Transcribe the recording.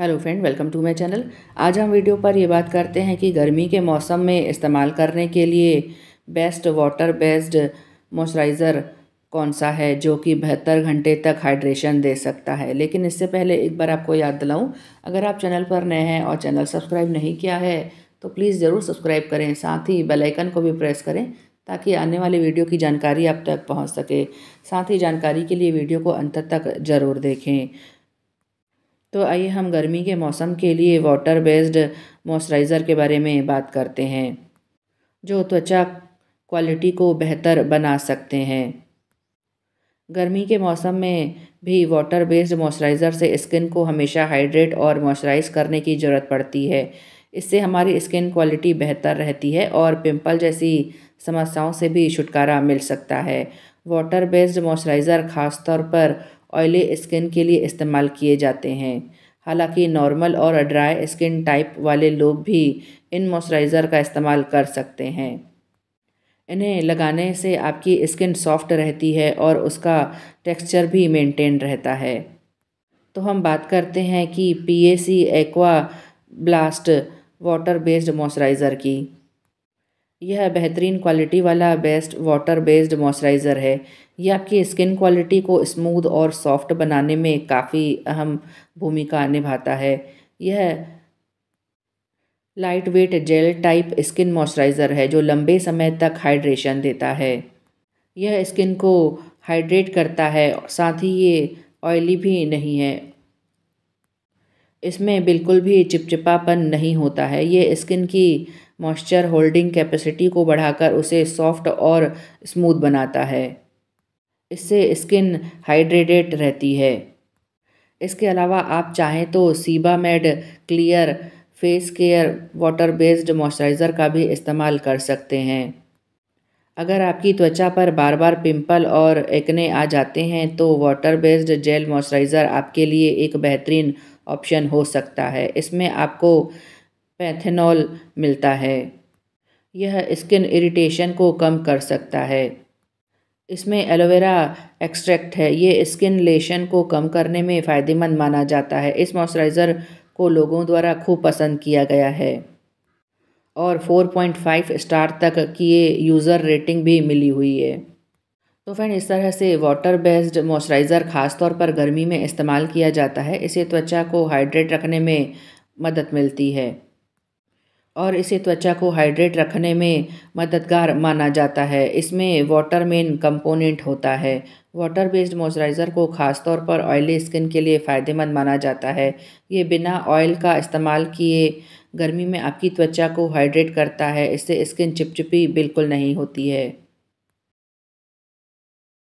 hello friend welcome to my channel आज हम video पर ये बात करते हैं कि गर्मी के मौसम में इस्तेमाल करने के लिए बेस्ट वाटर बेस्ड मॉइस्चराइज़र कौन सा है जो कि बहत्तर घंटे तक हाइड्रेशन दे सकता है लेकिन इससे पहले एक बार आपको याद दिलाऊं अगर आप चैनल पर नए हैं और चैनल सब्सक्राइब नहीं किया है तो प्लीज़ ज़रूर सब्सक्राइब करें साथ ही बेलाइकन को भी प्रेस करें ताकि आने वाली वीडियो की जानकारी आप तक पहुँच सके साथ ही जानकारी के लिए वीडियो को अंत तक ज़रूर देखें तो आइए हम गर्मी के मौसम के लिए वाटर बेस्ड मॉइस्चराइज़र के बारे में बात करते हैं जो त्वचा क्वालिटी को बेहतर बना सकते हैं गर्मी के मौसम में भी वाटर बेस्ड मॉइस्चराइज़र से स्किन को हमेशा हाइड्रेट और मॉइस्चराइज़ करने की ज़रूरत पड़ती है इससे हमारी स्किन क्वालिटी बेहतर रहती है और पिंपल जैसी समस्याओं से भी छुटकारा मिल सकता है वाटर बेस्ड मॉइस्चराइज़र ख़ासतौर पर ऑयली स्किन के लिए इस्तेमाल किए जाते हैं हालांकि नॉर्मल और ड्राई स्किन टाइप वाले लोग भी इन मॉइस्चराइज़र का इस्तेमाल कर सकते हैं इन्हें लगाने से आपकी स्किन सॉफ्ट रहती है और उसका टेक्सचर भी मेंटेन रहता है तो हम बात करते हैं कि P A C aqua blast water based moisturiser की यह बेहतरीन क्वालिटी वाला बेस्ट वाटर बेस्ड मॉइस्चराइज़र है यह आपकी स्किन क्वालिटी को स्मूद और सॉफ्ट बनाने में काफ़ी अहम भूमिका निभाता है यह lightweight gel type skin moisturiser है जो लंबे समय तक हाइड्रेशन देता है यह स्किन को हाइड्रेट करता है साथ ही ये ऑयली भी नहीं है इसमें बिल्कुल भी चिपचिपापन नहीं होता है ये स्किन की मॉइस्चर होल्डिंग कैपेसिटी को बढ़ाकर उसे सॉफ्ट और स्मूथ बनाता है इससे स्किन हाइड्रेटेड रहती है इसके अलावा आप चाहें तो Sebamed clear face care water based moisturiser का भी इस्तेमाल कर सकते हैं अगर आपकी त्वचा पर बार बार पिंपल और एक्ने आ जाते हैं तो वाटर बेस्ड जेल मॉइस्चराइज़र आपके लिए एक बेहतरीन ऑप्शन हो सकता है इसमें आपको पैथेनॉल मिलता है यह स्किन इरिटेशन को कम कर सकता है इसमें एलोवेरा एक्सट्रैक्ट है ये स्किन लेशन को कम करने में फ़ायदेमंद माना जाता है इस मॉइस्चराइज़र को लोगों द्वारा खूब पसंद किया गया है और 4.5 स्टार तक की ये यूज़र रेटिंग भी मिली हुई है तो फ्रेंड इस तरह से वाटर बेस्ड मॉइस्चराइज़र खास तौर पर गर्मी में इस्तेमाल किया जाता है इसे त्वचा को हाइड्रेट रखने में मदद मिलती है और इसे त्वचा को हाइड्रेट रखने में मददगार माना जाता है इसमें वाटर मेन कंपोनेंट होता है वाटर बेस्ड मॉइस्चराइज़र को ख़ास तौर पर ऑयली स्किन के लिए फ़ायदेमंद माना जाता है ये बिना ऑयल का इस्तेमाल किए गर्मी में आपकी त्वचा को हाइड्रेट करता है इससे स्किन चिपचिपी बिल्कुल नहीं होती है